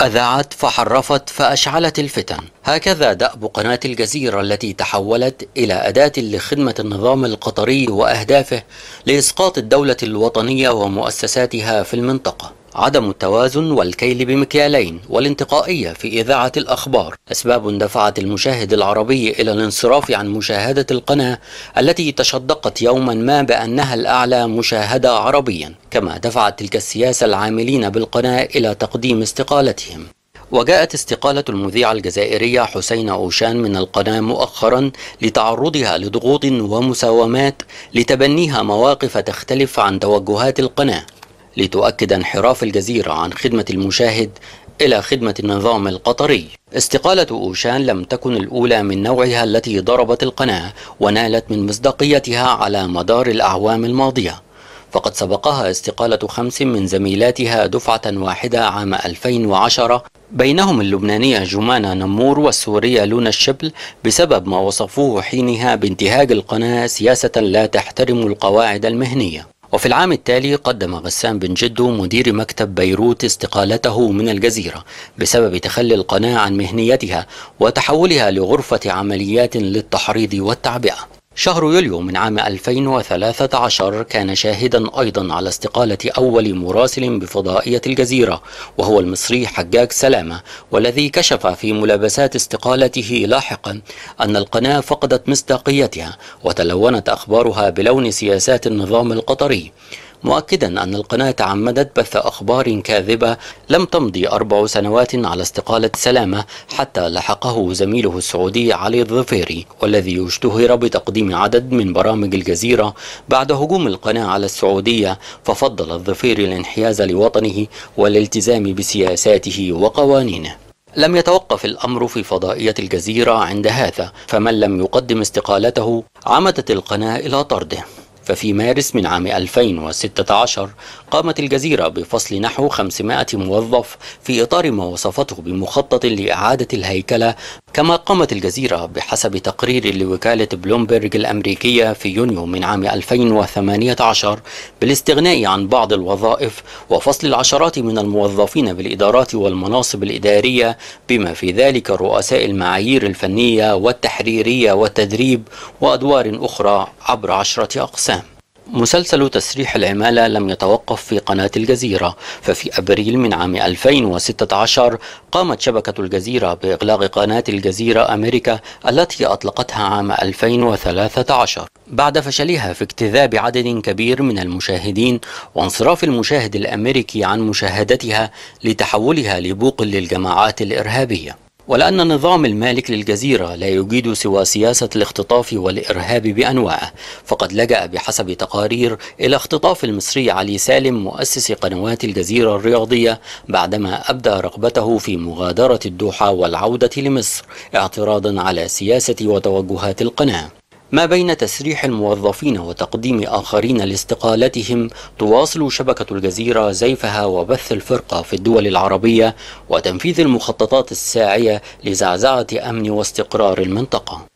أذاعت فحرفت فأشعلت الفتن هكذا دأب قناة الجزيرة التي تحولت إلى أداة لخدمة النظام القطري وأهدافه لإسقاط الدولة الوطنية ومؤسساتها في المنطقة عدم التوازن والكيل بمكيالين والانتقائية في إذاعة الأخبار أسباب دفعت المشاهد العربي إلى الانصراف عن مشاهدة القناة التي تشدقت يوما ما بأنها الأعلى مشاهدة عربيا كما دفعت تلك السياسة العاملين بالقناة إلى تقديم استقالتهم وجاءت استقالة المذيعة الجزائرية حسين أوشان من القناة مؤخرا لتعرضها لضغوط ومساومات لتبنيها مواقف تختلف عن توجهات القناة لتؤكد انحراف الجزيرة عن خدمة المشاهد إلى خدمة النظام القطري استقالة أوشان لم تكن الأولى من نوعها التي ضربت القناة ونالت من مصداقيتها على مدار الأعوام الماضية فقد سبقها استقالة خمس من زميلاتها دفعة واحدة عام 2010 بينهم اللبنانية جمانة نمور والسورية لونا الشبل بسبب ما وصفوه حينها بانتهاج القناة سياسة لا تحترم القواعد المهنية وفي العام التالي قدم غسان بن جدو مدير مكتب بيروت استقالته من الجزيرة بسبب تخلي القناة عن مهنيتها وتحولها لغرفة عمليات للتحريض والتعبئة شهر يوليو من عام 2013 كان شاهدا أيضا على استقالة أول مراسل بفضائية الجزيرة وهو المصري حجاج سلامة والذي كشف في ملابسات استقالته لاحقا أن القناة فقدت مصداقيتها وتلونت أخبارها بلون سياسات النظام القطري مؤكدا أن القناة تعمدت بث أخبار كاذبة لم تمضي أربع سنوات على استقالة سلامة حتى لحقه زميله السعودي علي الظفيري والذي اشتهر بتقديم عدد من برامج الجزيرة بعد هجوم القناة على السعودية ففضل الظفيري الانحياز لوطنه والالتزام بسياساته وقوانينه لم يتوقف الأمر في فضائية الجزيرة عند هذا فمن لم يقدم استقالته عمدت القناة إلى طرده ففي مارس من عام 2016 قامت الجزيرة بفصل نحو 500 موظف في إطار ما وصفته بمخطط لإعادة الهيكلة كما قامت الجزيرة بحسب تقرير لوكالة بلومبرج الأمريكية في يونيو من عام 2018 بالاستغناء عن بعض الوظائف وفصل العشرات من الموظفين بالإدارات والمناصب الإدارية بما في ذلك رؤساء المعايير الفنية والتحريرية والتدريب وأدوار أخرى عبر عشرة أقسام مسلسل تسريح العمالة لم يتوقف في قناة الجزيرة ففي أبريل من عام 2016 قامت شبكة الجزيرة بإغلاق قناة الجزيرة أمريكا التي أطلقتها عام 2013 بعد فشلها في اجتذاب عدد كبير من المشاهدين وانصراف المشاهد الأمريكي عن مشاهدتها لتحولها لبوق للجماعات الإرهابية ولأن النظام المالك للجزيرة لا يجيد سوى سياسة الاختطاف والإرهاب بأنواعه فقد لجأ بحسب تقارير إلى اختطاف المصري علي سالم مؤسس قنوات الجزيرة الرياضية بعدما أبدى رغبته في مغادرة الدوحة والعودة لمصر اعتراضا على سياسة وتوجهات القناة ما بين تسريح الموظفين وتقديم آخرين لاستقالتهم تواصل شبكة الجزيرة زيفها وبث الفرقة في الدول العربية وتنفيذ المخططات الساعية لزعزعة أمن واستقرار المنطقة